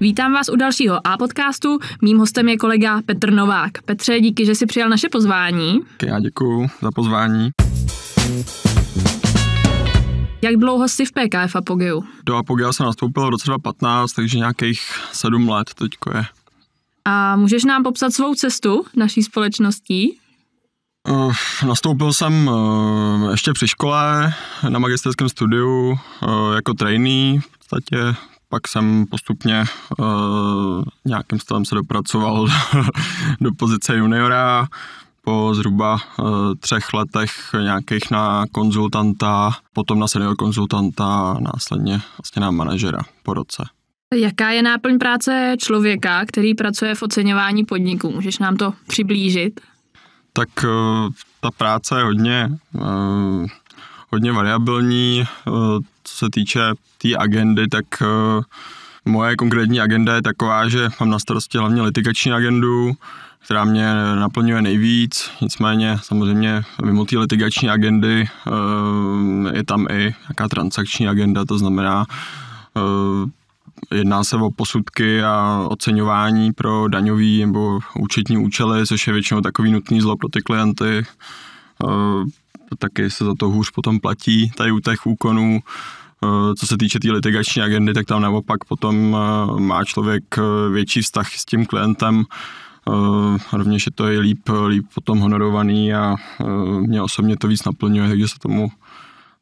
Vítám vás u dalšího A podcastu. Mým hostem je kolega Petr Novák. Petře, díky, že jsi přijal naše pozvání. Já děkuji za pozvání. Jak dlouho jsi v PKF Apogeu? Do Apogea jsem nastoupil v roce 2015, takže nějakých sedm let teďko je. A můžeš nám popsat svou cestu naší společností? Eh, nastoupil jsem eh, ještě při škole na magisterském studiu eh, jako trainee v podstatě. Pak jsem postupně nějakým stavem se dopracoval do pozice juniora. Po zhruba třech letech nějakých na konzultanta, potom na senior konzultanta, následně vlastně na manažera po roce. Jaká je náplň práce člověka, který pracuje v oceňování podniků? Můžeš nám to přiblížit? tak eh, ta práce je hodně, eh, hodně variabilní. Eh, co se týče té tý agendy, tak moje konkrétní agenda je taková, že mám na starosti hlavně litigační agendu, která mě naplňuje nejvíc, nicméně samozřejmě mimo té litigační agendy je tam i nějaká transakční agenda, to znamená Jedná se o posudky a oceňování pro daňový nebo účetní účely, což je většinou takový nutný zlo pro ty klienty. Eh, taky se za to hůř potom platí tady u těch úkonů. Eh, co se týče té tý litigační agendy, tak tam naopak potom eh, má člověk větší vztah s tím klientem. Rovněž je to je líp, líp potom honorovaný a mě osobně to víc naplňuje, takže se tomu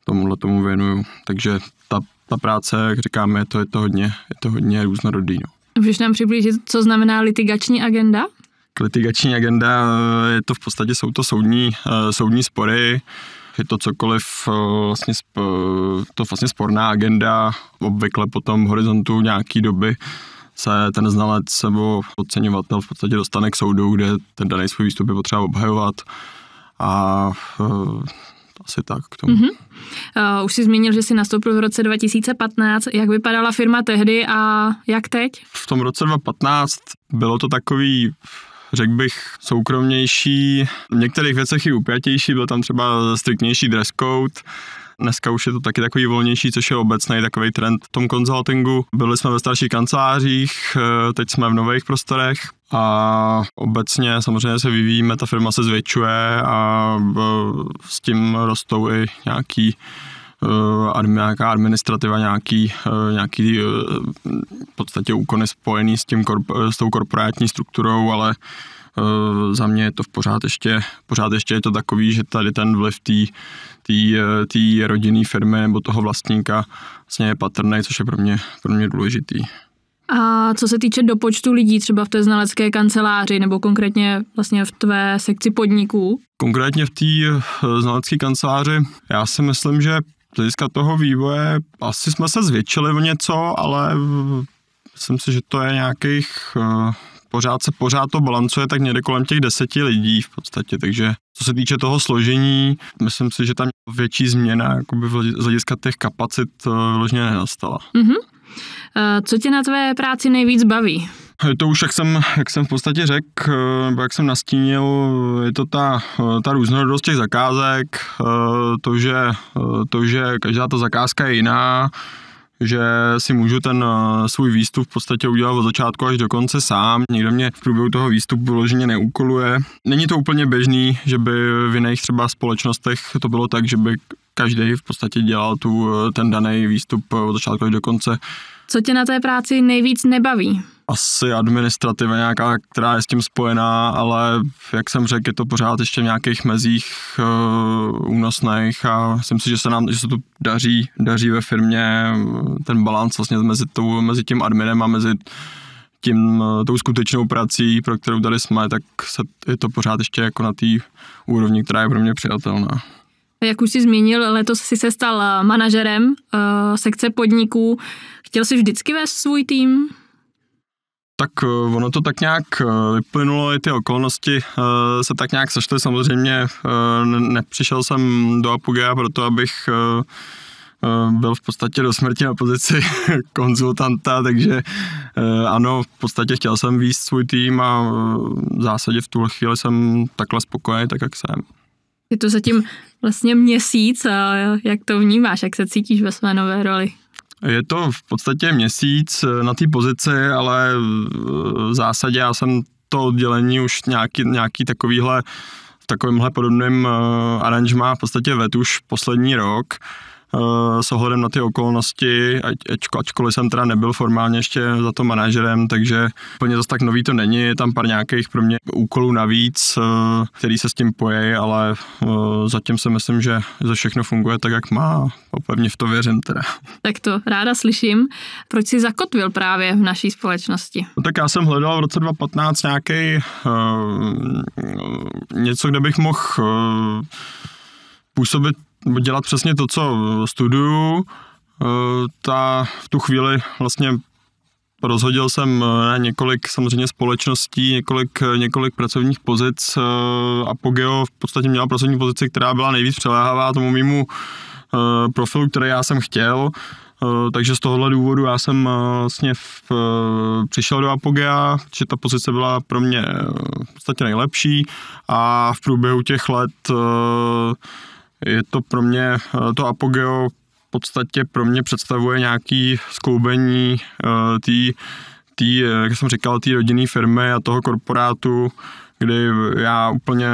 tomuhle tomu věnuju. Takže ta ta práce, jak říkáme, je to, je to hodně, je to hodně různorodý. No. Můžeš nám přiblížit, co znamená litigační agenda? Litigační agenda eh, je to v podstatě, jsou to soudní, eh, soudní spory, je to cokoliv, eh, vlastně, to vlastně sporná agenda, obvykle potom v horizontu nějaký doby se ten znalec nebo oceňovatel v podstatě dostane k soudu, kde ten daný svůj výstup je potřeba obhajovat a asi tak k tomu. Mm-hmm. už jsi zmínil, že jsi nastoupil v roce 2015. Jak vypadala firma tehdy a jak teď? V tom roce 2015 bylo to takový řekl bych, soukromnější, v některých věcech i upjatější, byl tam třeba striktnější dress code, Dneska už je to taky takový volnější, což je obecný takový trend v tom konzultingu. Byli jsme ve starších kancelářích, eh, teď jsme v nových prostorech a obecně samozřejmě se vyvíjíme, ta firma se zvětšuje a e, s tím rostou i nějaký e, nějaká administrativa, nějaký, e, nějaký v podstatě úkony spojený s, tím, s tou korporátní strukturou, ale za mě je to v pořád ještě, pořád ještě je to takový, že tady ten vliv té rodinné firmy nebo toho vlastníka vlastně je patrný, což je pro mě, pro mě důležitý. A co se týče dopočtu lidí třeba v té znalecké kanceláři nebo konkrétně vlastně v tvé sekci podniků? Konkrétně v té eh, znalecké kanceláři já si myslím, že z hlediska toho vývoje asi jsme se zvětšili o něco, ale myslím si, že to je nějakých eh, pořád se pořád to balancuje tak někde kolem těch deseti lidí v podstatě, takže co se týče toho složení, myslím si, že tam větší změna jakoby z hlediska těch kapacit eh, vložně nenastala. Mm-hmm. Eh, co tě na tvé práci nejvíc baví? Eh, to už, jak jsem, jak jsem v podstatě řekl, eh, jak jsem nastínil, je to ta, ta různorodost těch zakázek, to že, to, že každá ta zakázka je jiná, že si můžu ten eh, svůj výstup v podstatě udělat od začátku až do konce sám. Někdo mě v průběhu toho výstupu vyloženě neúkoluje. Není to úplně běžný, že by v jiných třeba společnostech to bylo tak, že by každý v podstatě dělal tu, eh, ten daný výstup eh, od začátku až do konce. Co tě na té práci nejvíc nebaví? asi administrativa nějaká, která je s tím spojená, ale jak jsem řekl, je to pořád ještě v nějakých mezích uh, únosných a myslím si, že se nám že se to daří, daří ve firmě ten balans vlastně mezi, tou, mezi tím adminem a mezi tím, eh, tou skutečnou prací, pro kterou tady jsme, tak se, je to pořád ještě jako na té úrovni, která je pro mě přijatelná. Jak už jsi zmínil, letos si se stal eh, manažerem uh, sekce podniků. Chtěl jsi vždycky vést svůj tým? Tak eh, ono to tak nějak eh, vyplynulo, i ty okolnosti eh, se tak nějak sešly. Samozřejmě nepřišel jsem do Apogea proto, abych byl v podstatě do smrti na pozici konzultanta, takže ano, v podstatě chtěl jsem výst svůj tým a v zásadě v tuhle chvíli jsem takhle spokojený, tak jak jsem. Je to zatím vlastně měsíc a jak to vnímáš, jak se cítíš ve své nové roli? Je to v podstatě měsíc eh, na té pozici, ale v zásadě já jsem to oddělení už nějaký, nějaký takovýhle takovýmhle podobným podobném eh, aranžmá v podstatě vet už poslední rok. Eh, s ohledem na ty okolnosti, ať, ačkoliv jsem teda nebyl formálně ještě za to manažerem, takže úplně zase tak nový to není, je tam pár nějakých pro mě úkolů navíc, eh, který se s tím pojejí, ale eh, zatím si myslím, že za všechno funguje tak, jak má a pevně v to věřím teda. Tak to ráda slyším. Proč jsi zakotvil právě v naší společnosti? No, tak já jsem hledal v roce 2015 nějaký uh, něco, kde bych mohl uh, působit dělat přesně to, co eh, studuju. Eh, ta, v tu chvíli vlastně rozhodil jsem eh, několik samozřejmě společností, několik, několik pracovních pozic. Apogeo v podstatě měla pracovní pozici, která byla nejvíc přeléhavá tomu mýmu profilu, který já jsem chtěl. Takže z tohohle důvodu já jsem vlastně v, přišel do Apogea, že ta pozice byla pro mě v podstatě nejlepší a v průběhu těch let je to pro mě, eh, to apogeo v podstatě pro mě představuje nějaký skloubení té eh, tý, eh, jak jsem říkal, té rodinné firmy a toho korporátu, kdy já úplně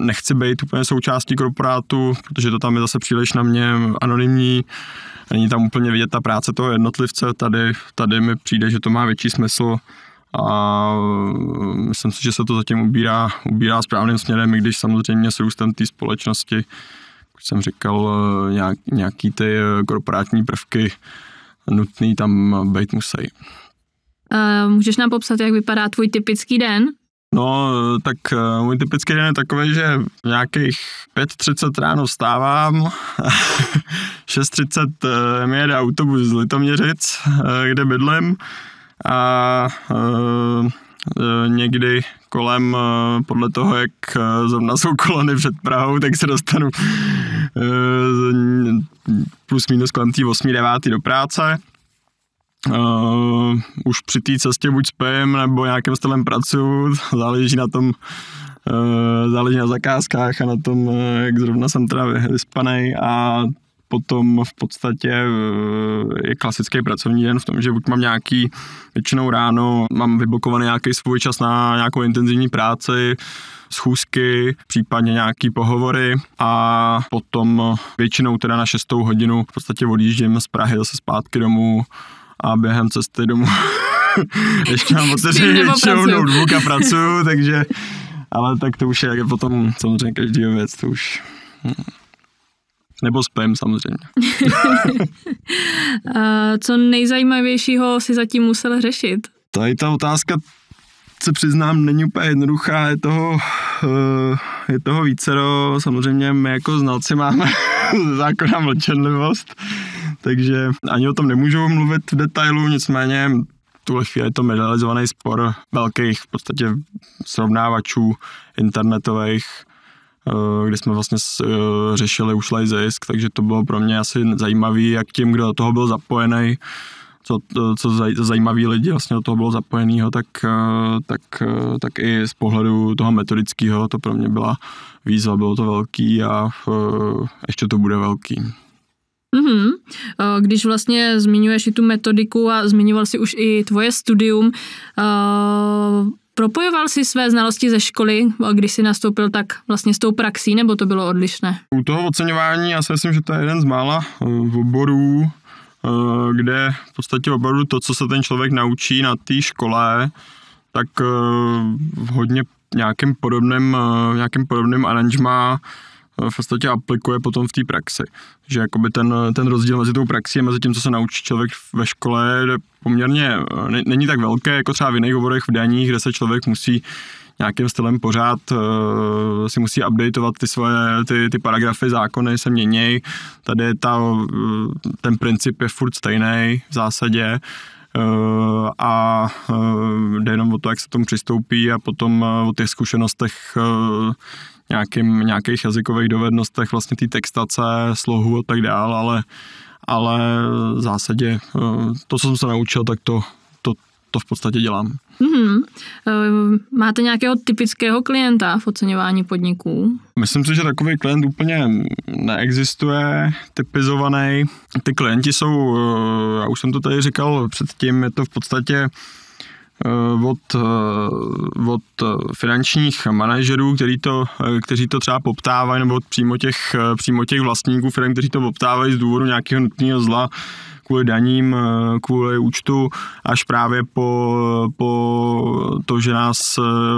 nechci být úplně součástí korporátu, protože to tam je zase příliš na mě anonymní, není tam úplně vidět ta práce toho jednotlivce, tady, tady mi přijde, že to má větší smysl a mm, myslím si, že se to zatím ubírá, ubírá správným směrem, i když samozřejmě s růstem té společnosti, jak jsem říkal, eh, nějak, nějaký ty eh, korporátní prvky nutný tam být musí. Můžeš nám popsat, jak vypadá tvůj typický den? No, eh, tak můj typický den je takový, že v nějakých 5.30 ráno vstávám, 6.30 mi jede autobus z Litoměřic, kde bydlím, a e, e, někdy kolem, e, podle toho, jak zrovna jsou kolony před Prahou, tak se dostanu plus minus kolem tý 8. 9. do práce. Uh, už při té cestě buď spím, nebo nějakým stylem pracuju, záleží na tom, uh, záleží na zakázkách a na tom, jak zrovna jsem teda vyspanej a potom v podstatě e, je klasický pracovní den v tom, že buď mám nějaký, většinou ráno mám vyblokovaný nějaký svůj čas na nějakou intenzivní práci, schůzky, případně nějaký pohovory a potom většinou teda na šestou hodinu v podstatě odjíždím z Prahy zase zpátky domů a během cesty domů ještě mám otevřený většinou notebook a pracuju, takže ale tak to už je potom samozřejmě každý věc, to už... Nebo spam samozřejmě. Eh, co nejzajímavějšího si zatím musel řešit? Tady ta otázka se přiznám, není úplně jednoduchá, je toho, eh, je toho vícero, samozřejmě my jako znalci máme zákona mlčenlivost, takže ani o tom nemůžu mluvit v detailu, nicméně v tuhle chvíli je to medializovaný spor velkých v podstatě srovnávačů internetových, Eh, kdy jsme vlastně eh, řešili ušlej zisk, takže to bylo pro mě asi zajímavý, jak tím, kdo do toho byl zapojený, co, eh, co zaj, zajímaví lidi vlastně do toho bylo zapojeného, tak, tak, tak i z pohledu toho metodického to pro mě byla výzva, bylo to velký a ještě to bude velký. Mm-hmm. Když vlastně zmiňuješ i tu metodiku a zmiňoval si už i tvoje studium, eh, Propojoval si své znalosti ze školy, eh, když si nastoupil, tak vlastně s tou praxí, nebo to bylo odlišné? U toho oceňování já si myslím, že to je jeden z mála v oborů, kde v podstatě oboru to, co se ten člověk naučí na té škole, tak v hodně nějakým podobným, nějakým podobným aranžmá v podstatě aplikuje potom v té praxi. Že jakoby ten, ten rozdíl mezi tou praxí a mezi tím, co se naučí člověk ve škole, je poměrně není tak velké, jako třeba v jiných oborech, v daních, kde se člověk musí nějakým stylem pořád uh, si musí updateovat ty svoje, ty, ty paragrafy, zákony se mění. Tady ta, uh, ten princip je furt stejný v zásadě eh, a jde jenom o to, jak se tomu přistoupí a potom o těch zkušenostech nějakým, nějakých jazykových dovednostech vlastně té textace, slohu a tak dál, ale, ale v zásadě eh, to, co jsem se naučil, tak to, to, to v podstatě dělám. Mm-hmm. Máte nějakého typického klienta v oceňování podniků? Myslím si, že takový klient úplně neexistuje, typizovaný. Ty klienti jsou, eh, já už jsem to tady říkal předtím, je to v podstatě Eh, od, eh, od eh, finančních manažerů, který to, kteří to třeba poptávají, nebo od přímo těch, přímo těch vlastníků firm, kteří to poptávají z důvodu nějakého nutného zla, kvůli daním, kvůli účtu, až právě po, po to, že nás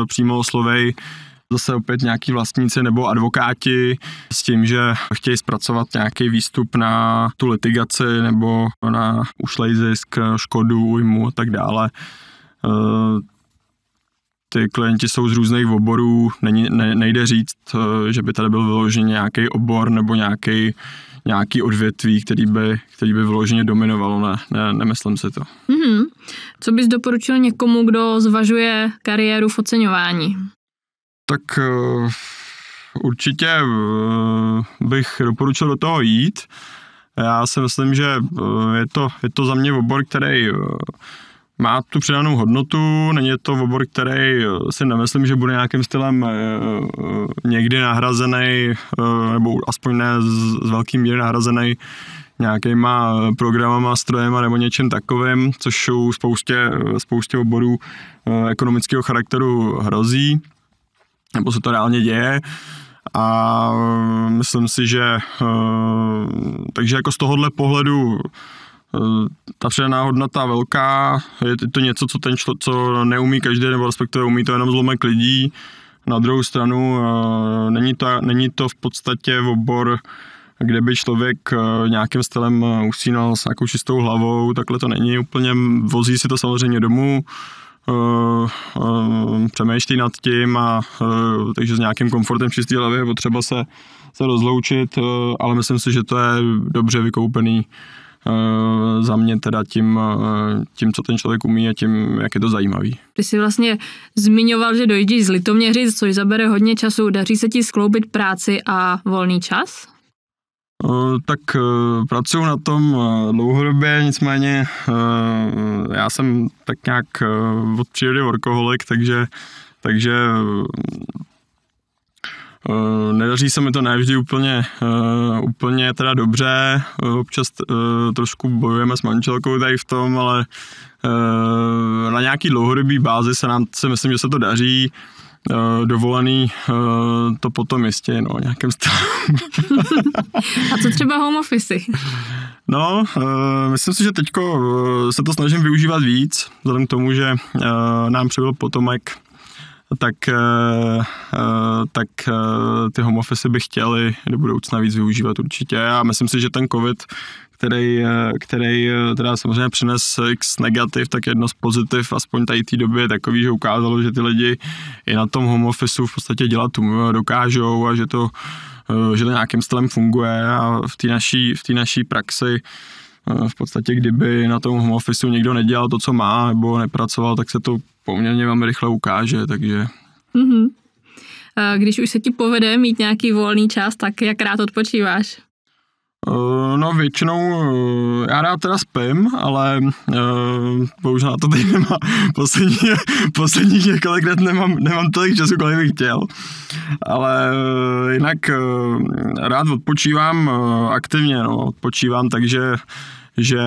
přímo oslovej zase opět nějaký vlastníci nebo advokáti s tím, že chtějí zpracovat nějaký výstup na tu litigaci nebo na ušlej zisk, škodu, újmu a tak dále. Eh, ty klienti jsou z různých oborů, není, ne, nejde říct, eh, že by tady byl vyložen nějaký obor nebo nějaký nějaký odvětví, který by, který by vyloženě dominovalo, ne, ne nemyslím si to. Mm-hmm. Co bys doporučil někomu, kdo zvažuje kariéru v oceňování? Tak eh, určitě bych doporučil do toho jít. Já si myslím, že je to, je to za mě obor, který má tu přidanou hodnotu, není to obor, který eh, si nemyslím, že bude nějakým stylem eh, eh, někdy nahrazený, nebo aspoň ne z velkým míry nahrazený nějakýma programama, strojema nebo něčím takovým, což jsou spoustě, spoustě oborů ekonomického charakteru hrozí, nebo se to reálně děje a myslím si, že takže jako z tohohle pohledu Eh, ta přidaná hodnota velká, je to něco, co, ten člo, co neumí každý, nebo respektive umí to jenom zlomek lidí. Na druhou stranu eh, není to, není to v podstatě obor, kde by člověk eh, nějakým stylem usínal s nějakou čistou hlavou, takhle to není úplně, vozí si to samozřejmě domů, přemýšlí nad tím a takže s nějakým komfortem čistý hlavy je potřeba se, se rozloučit, ale myslím si, že to je dobře vykoupený Eh, za mě teda tím, eh, tím, co ten člověk umí a tím, jak je to zajímavý. Ty jsi vlastně zmiňoval, že dojíždíš z Litoměřic, což zabere hodně času. Daří se ti skloubit práci a volný čas? Eh, tak pracuji na tom dlouhodobě, nicméně já jsem tak nějak od přírody workoholik, takže, takže Eh, nedaří se mi to nevždy úplně, eh, úplně teda dobře, eh, občas trošku bojujeme s manželkou tady v tom, ale na nějaký dlouhodobý bázi se nám, si myslím, že se to daří dovolený to potom jistě no, nějakým stavu. A co třeba home office? No, myslím si, že teďko se to snažím využívat víc, vzhledem k tomu, že nám přibyl potomek tak, eh, eh, tak eh, ty home office by chtěli do budoucna víc využívat určitě a myslím si, že ten covid který, který teda samozřejmě přines x negativ, tak jedno z pozitiv, aspoň tady té době je takový, že ukázalo, že ty lidi i na tom home office v podstatě dělat tu dokážou a že to, že to nějakým stylem funguje a v té naší, v té naší praxi Eh, v podstatě kdyby na tom home officeu někdo nedělal to, co má, nebo nepracoval, tak se to poměrně velmi rychle ukáže, takže... Mm-hmm. Když už se ti povede mít nějaký volný čas, tak jak rád odpočíváš? Eh, no většinou eh, já rád teda spím, ale uh, bohužel na to teď nemám, poslední, posledních několik let nemám, nemám tolik času, kolik bych chtěl. Ale uh, jinak uh, rád odpočívám uh, aktivně, no, odpočívám, takže že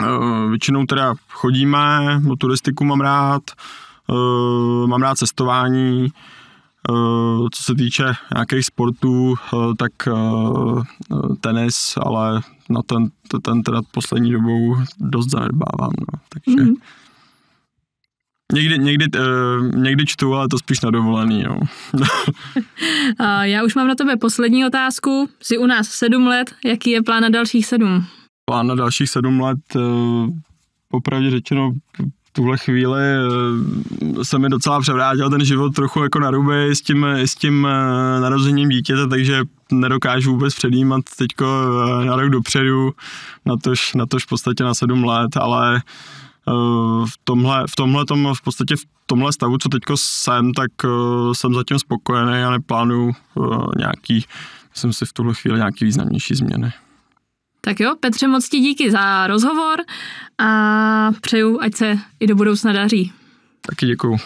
uh, většinou teda chodíme, no, turistiku mám rád, uh, mám rád cestování, Eh, co se týče nějakých sportů, eh, tak eh, tenis, ale na ten, ten teda poslední dobou dost zanedbávám. No. Takže mm-hmm. Někdy, někdy, někdy čtu, ale to spíš na dovolený. Jo. No. Já už mám na tebe poslední otázku. Jsi u nás sedm let, jaký je plán na dalších sedm? Plán na dalších sedm let, popravdě řečeno, tuhle chvíli eh, se mi docela převrátil ten život trochu jako na ruby s tím, s tím eh, narozením dítěte, takže nedokážu vůbec předjímat teďko eh, na rok dopředu, natož, natož v podstatě na sedm let, ale v tomhle, v tomhle tom, v podstatě v tomhle stavu, co teďko jsem, tak jsem zatím spokojený a neplánuju nějaký, myslím si v tuhle chvíli nějaký významnější změny. Tak jo, Petře, moc ti díky za rozhovor a přeju, ať se i do budoucna daří. Taky děkuju.